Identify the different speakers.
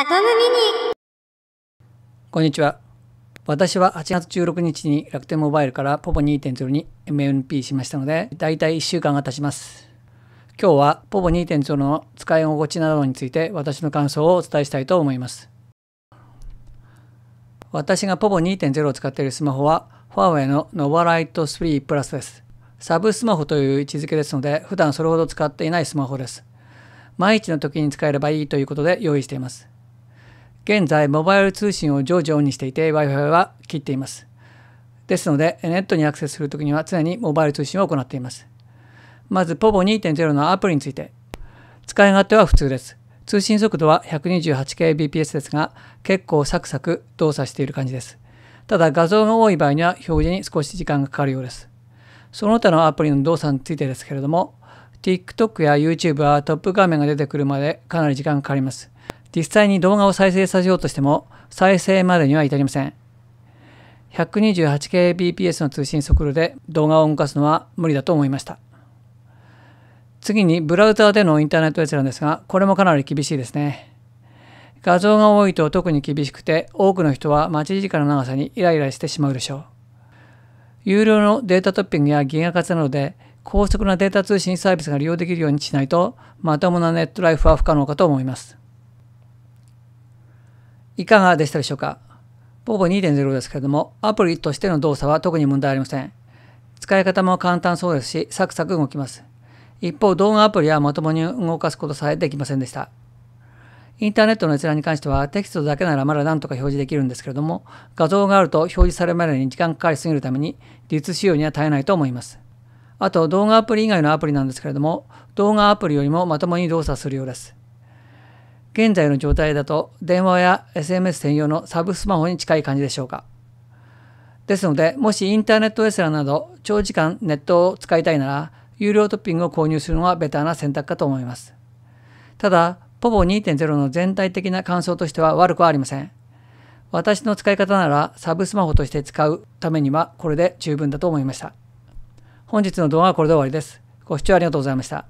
Speaker 1: アトムミニこんにちは私は8月16日に楽天モバイルからポポ2.0に MNP しましたのでだいたい1週間が経ちます今日はポポ2.0の使い心地などについて私の感想をお伝えしたいと思います私がポポ2.0を使っているスマホはファーウェイのノバライト3プラスですサブスマホという位置づけですので普段それほど使っていないスマホです毎日の時に使えればいいということで用意しています現在モバイル通信を常時オンにしていて Wi-Fi は切っています。ですのでネットにアクセスするときには常にモバイル通信を行っています。まず POVO2.0 のアプリについて。使い勝手は普通です。通信速度は 128kbps ですが結構サクサク動作している感じです。ただ画像が多い場合には表示に少し時間がかかるようです。その他のアプリの動作についてですけれども TikTok や YouTube はトップ画面が出てくるまでかなり時間がかかります。実際に動画を再生させようとしても再生までには至りません。128kbps の通信速度で動画を動かすのは無理だと思いました。次にブラウザーでのインターネット閲覧ですが、これもかなり厳しいですね。画像が多いと特に厳しくて、多くの人は待ち時間の長さにイライラしてしまうでしょう。有料のデータトッピングやギガ活などで高速なデータ通信サービスが利用できるようにしないと、まともなネットライフは不可能かと思います。いかがでしたでしょうか POVO2.0 ですけれども、アプリとしての動作は特に問題ありません。使い方も簡単そうですし、サクサク動きます。一方、動画アプリはまともに動かすことさえできませんでした。インターネットの閲覧に関してはテキストだけならまだ何とか表示できるんですけれども、画像があると表示されるまでに時間かかりすぎるために、流通仕様には耐えないと思います。あと、動画アプリ以外のアプリなんですけれども、動画アプリよりもまともに動作するようです。現在の状態だと電話や SMS 専用のサブスマホに近い感じでしょうか。ですので、もしインターネットェスラーなど長時間ネットを使いたいなら、有料トッピングを購入するのはベターな選択かと思います。ただ、ポボ2.0の全体的な感想としては悪くはありません。私の使い方ならサブスマホとして使うためにはこれで十分だと思いました。本日の動画はこれで終わりです。ご視聴ありがとうございました。